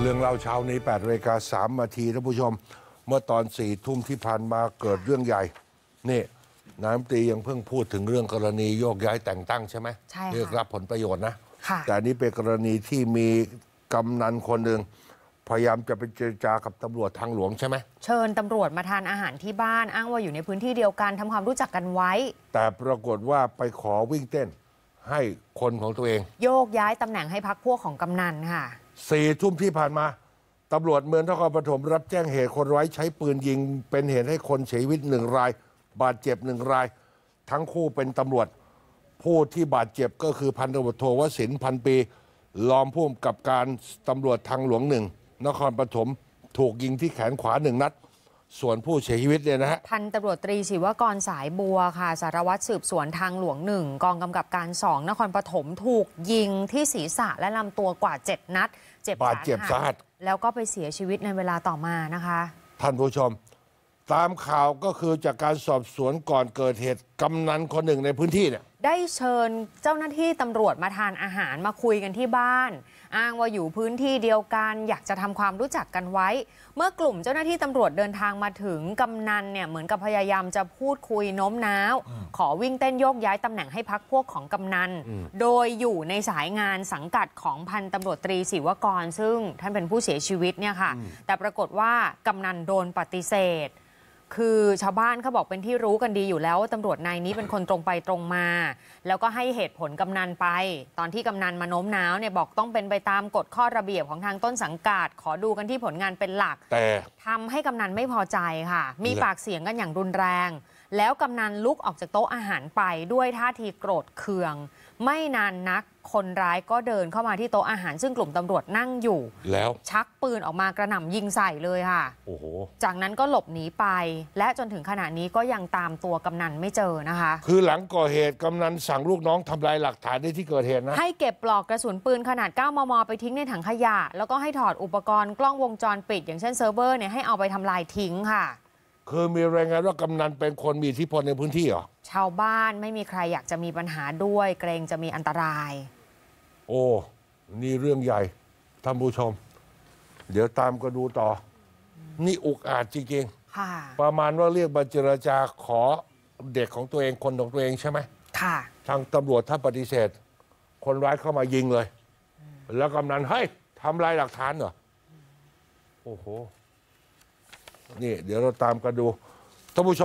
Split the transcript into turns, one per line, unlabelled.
เรื่องเล่าเช้านี้8ปดนกาสามนาทีท่านผู้ชม เมื่อตอนสี่ทุ่มที่ผ่านมาเกิดเรื่องใหญ่ นี่นายมตรียังเพิ่งพูดถึงเรื่องกรณีโยกย้ายแต่งตั้งใช่ไหมใช่ค่ะเรียกรับผลประโยชน์นะค่ะแต่นี่เป็นกรณีที่มีกำนันคนหนึ่ง พยายามจะไปเจรจากับตำรวจทางหลวงใช่ไหม
เชิญตำรวจมาทานอาหารที่บ้าน อ้างว่าอยู่ในพื้นที่เดียวกันทำความรู้จักกันไว้
แต่ปรากฏว่าไปขอวิ่งเต้นให้คนของตัวเอง
โยกย้ายตำแหน่งให้พักพวกของกำนันค่ะ
สี่ทุ่มที่ผ่านมา ตำรวจเมืองนครปฐมรับแจ้งเหตุคนร้ายใช้ปืนยิงเป็นเหตุให้คนเสียชีวิตหนึ่งราย บาดเจ็บหนึ่งราย ทั้งคู่เป็นตำรวจ ผู้ที่บาดเจ็บก็คือพันตำรวจโทวสิน พันปี ลอมพุ่มกับการตำรวจทางหลวงหนึ่งนครปฐมถูกยิงที่แขนขวาหนึ่งนัดส่วนผู้เสียชีวิตเนี่ยนะฮะ
พันตำรวจตรีศิวกรสายบัวค่ะ สารวัตรสืบสวนทางหลวงหนึ่งกองกำกับการสองนครปฐมถูก ยิงที่ศีรษะและลำตัวกว่า 7 นัดเจ็บบาดเจ็บสาหัสแล้วก็ไปเสียชีวิตในเวลาต่อมานะคะ
ท่านผู้ชมตามข่าวก็คือจากการสอบสวนก่อนเกิดเหตุกำนันคนหนึ่งในพื้นที่เนี่ย
ได้เชิญเจ้าหน้าที่ตำรวจมาทานอาหารมาคุยกันที่บ้าน อ้างว่าอยู่พื้นที่เดียวกันอยากจะทำความรู้จักกันไว้ เมื่อกลุ่มเจ้าหน้าที่ตำรวจเดินทางมาถึงกำนันเนี่ยเหมือนกับพยายามจะพูดคุยโน้มน้าว ขอวิ่งเต้นโยกย้ายตำแหน่งให้พักพวกของกำนัน โดยอยู่ในสายงานสังกัดของพันตำรวจตรีศิวกร ซึ่งท่านเป็นผู้เสียชีวิตเนี่ยค่ะแต่ปรากฏว่ากำนันโดนปฏิเสธคือชาวบ้านเขาบอกเป็นที่รู้กันดีอยู่แล้วว่าตำรวจนายนี้เป็นคนตรงไปตรงมา แล้วก็ให้เหตุผลกำนันไป ตอนที่กำนันมาโน้มน้าวเนี่ยบอกต้องเป็นไปตามกฎข้อระเบียบของทางต้นสังกัดขอดูกันที่ผลงานเป็นหลัก แต่ทำให้กำนันไม่พอใจค่ะ มีปากเสียงกันอย่างรุนแรงแล้วกำนันลุกออกจากโต๊ะอาหารไปด้วยท่าทีโกรธเคือง ไม่นานนักคนร้ายก็เดินเข้ามาที่โต๊ะอาหารซึ่งกลุ่มตำรวจนั่งอยู่ แล้วชักปืนออกมากระหน่ำยิงใส่เลยค่ะ โอ้โหจากนั้นก็หลบหนีไป และจนถึงขณะนี้ก็ยังตามตัวกำนันไม่เจอนะคะ คือ
หลังก่อเหตุ กำนันสั่งลูกน้องทำลายหลักฐานในที่เกิดเหตุนะ ให้
เก็บปลอกกระสุนปืนขนาด 9 มม ไปทิ้งในถังขยะแล้วก็ให้ถอดอุปกรณ์กล้องวงจรปิดอย่างเช่นเซิร์ฟเวอร์เนี่ยให้เอาไปทำลายทิ้งค่ะ
คือมีรายงานว่ากำนันเป็นคนมีอิทธิพลในพื้นที่เหรอ
ชาวบ้านไม่มีใครอยากจะมีปัญหาด้วย เกรงจะมีอันตราย
โอ้ นี่เรื่องใหญ่ ท่านผู้ชม เดี๋ยวตามก็ดูต่อ นี่อุกอาจจริงค่ะๆประมาณว่าเรียกมาเจรจา ขอเด็กของตัวเองคนของตัวเองใช่ไหมค่ะ ทางตำรวจถ้าปฏิเสธ คนร้ายเข้ามายิงเลย แล้วกำนันเฮ้ยทำลายหลักฐานเหรอโอ้โหนี่เดี๋ยวเราตามกันดูท่านผู้ชม